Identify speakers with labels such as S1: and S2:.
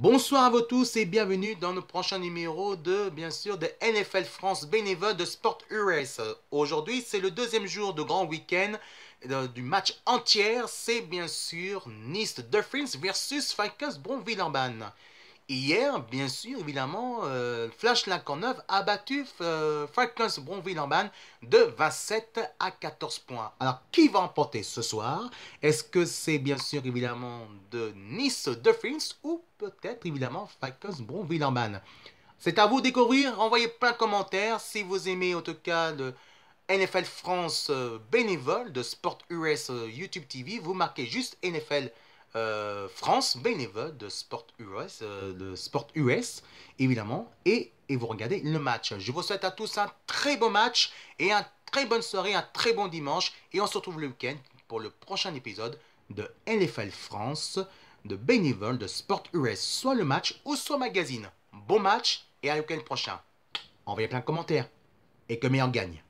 S1: Bonsoir à vous tous et bienvenue dans le prochain numéro de, bien sûr, de NFL France bénévole de Sport US. Aujourd'hui, c'est le deuxième jour de grand week-end euh, du match entier. C'est bien sûr Nice duffins versus Falcons bronville en Hier, bien sûr, évidemment, euh, Flash Lacan 9 a battu euh, Bronville en de 27 à 14 points. Alors, qui va emporter ce soir Est-ce que c'est bien sûr, évidemment, de Nice Duffins ou peut-être, évidemment, Falcons Bronville en C'est à vous de découvrir. Envoyez plein de commentaires si vous aimez, en tout cas, le NFL France euh, bénévole de Sport US euh, YouTube TV. Vous marquez juste NFL euh, France, bénévole de Sport US, euh, de Sport US, évidemment, et, vous regardez le match. Je vous souhaite à tous un très beau match et une très bonne soirée, un très bon dimanche, et on se retrouve le week-end pour le prochain épisode de NFL France de Benevol de Sport US, soit le match ou soit magazine. Bon match et à le week-end prochain. Envoyez plein de commentaires et que meilleur gagne.